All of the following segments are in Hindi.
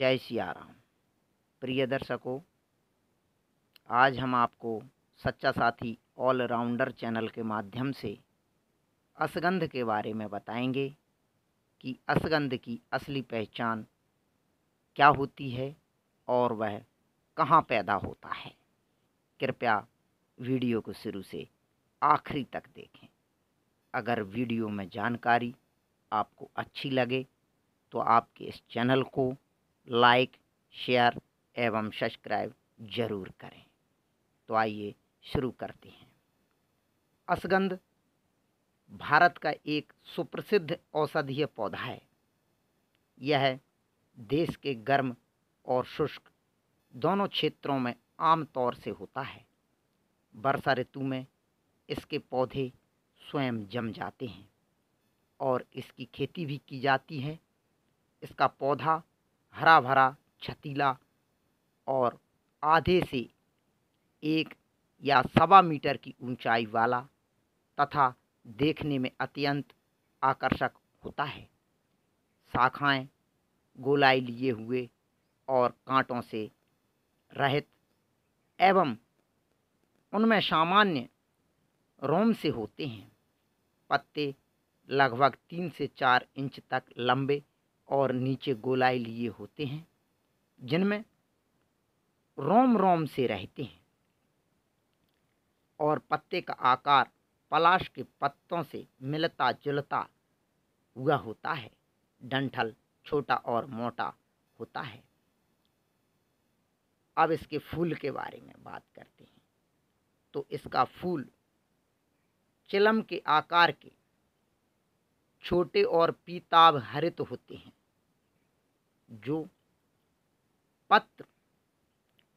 जय सिया राम प्रिय दर्शकों आज हम आपको सच्चा साथी ऑलराउंडर चैनल के माध्यम से असगंध के बारे में बताएंगे कि असगंध की असली पहचान क्या होती है और वह कहाँ पैदा होता है कृपया वीडियो को शुरू से आखिरी तक देखें अगर वीडियो में जानकारी आपको अच्छी लगे तो आपके इस चैनल को लाइक शेयर एवं सब्सक्राइब जरूर करें तो आइए शुरू करते हैं असगंध भारत का एक सुप्रसिद्ध औषधीय पौधा है यह देश के गर्म और शुष्क दोनों क्षेत्रों में आमतौर से होता है वर्षा ऋतु में इसके पौधे स्वयं जम जाते हैं और इसकी खेती भी की जाती है इसका पौधा हरा भरा छतीला और आधे से एक या सवा मीटर की ऊंचाई वाला तथा देखने में अत्यंत आकर्षक होता है शाखाएं गोलाई लिए हुए और कांटों से रहित एवं उनमें सामान्य रोम से होते हैं पत्ते लगभग तीन से चार इंच तक लंबे और नीचे गोलाई लिए होते हैं जिनमें रोम रोम से रहते हैं और पत्ते का आकार पलाश के पत्तों से मिलता जुलता हुआ होता है डंठल छोटा और मोटा होता है अब इसके फूल के बारे में बात करते हैं तो इसका फूल चिलम के आकार के छोटे और पीताब हरित होते हैं जो पत्र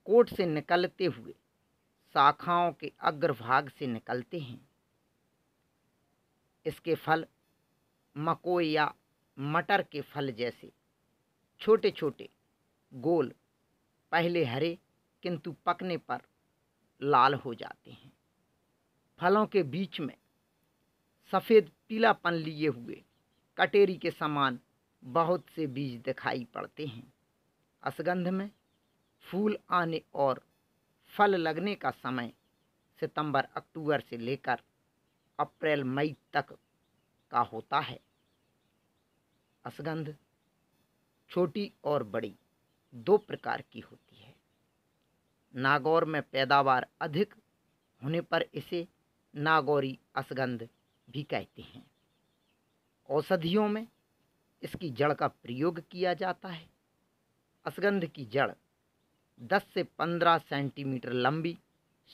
कोट से निकलते हुए शाखाओं के अग्रभाग से निकलते हैं इसके फल मकोई या मटर के फल जैसे छोटे छोटे गोल पहले हरे किंतु पकने पर लाल हो जाते हैं फलों के बीच में सफ़ेद पीलापन लिए हुए कटेरी के समान बहुत से बीज दिखाई पड़ते हैं असगंध में फूल आने और फल लगने का समय सितंबर अक्टूबर से लेकर अप्रैल मई तक का होता है असगंध छोटी और बड़ी दो प्रकार की होती है नागौर में पैदावार अधिक होने पर इसे नागौरी असगंध भी कहते हैं औषधियों में इसकी जड़ का प्रयोग किया जाता है असगंध की जड़ 10 से 15 सेंटीमीटर लंबी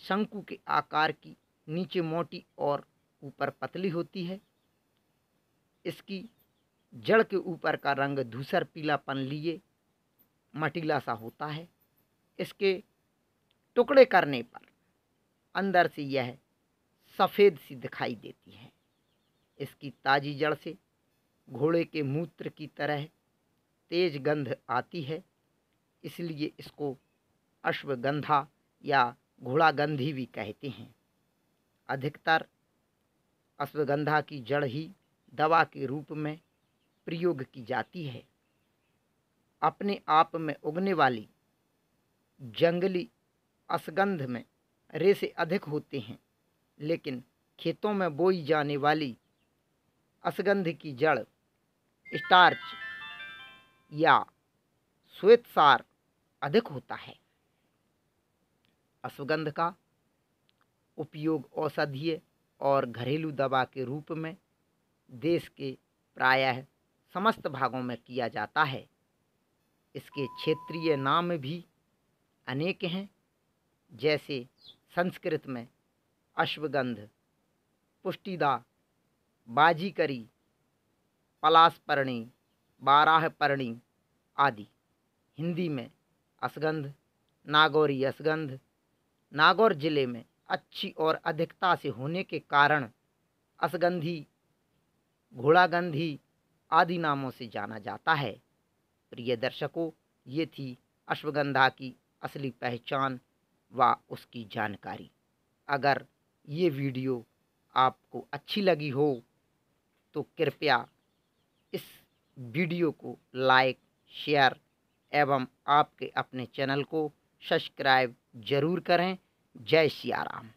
शंकु के आकार की नीचे मोटी और ऊपर पतली होती है इसकी जड़ के ऊपर का रंग धूसर पीलापन लिए मटीला सा होता है इसके टुकड़े करने पर अंदर से यह सफ़ेद सी दिखाई देती है इसकी ताजी जड़ से घोड़े के मूत्र की तरह तेज गंध आती है इसलिए इसको अश्वगंधा या घोड़ागंधी भी कहते हैं अधिकतर अश्वगंधा की जड़ ही दवा के रूप में प्रयोग की जाती है अपने आप में उगने वाली जंगली अश्वगंध में रेसे अधिक होते हैं लेकिन खेतों में बोई जाने वाली असगंध की जड़ स्टार्च या श्वेत सार अधिक होता है अश्वगंध का उपयोग औषधीय और घरेलू दवा के रूप में देश के प्रायः समस्त भागों में किया जाता है इसके क्षेत्रीय नाम भी अनेक हैं जैसे संस्कृत में अश्वगंध पुष्टिदा बाजी करी पलास परणी बाराह परणी आदि हिंदी में असगंध नागौरी असगंध नागौर जिले में अच्छी और अधिकता से होने के कारण असगंधी घोड़ागंधी आदि नामों से जाना जाता है प्रिय दर्शकों ये थी अश्वगंधा की असली पहचान व उसकी जानकारी अगर ये वीडियो आपको अच्छी लगी हो तो कृपया इस वीडियो को लाइक शेयर एवं आपके अपने चैनल को सब्सक्राइब जरूर करें जय सियाराम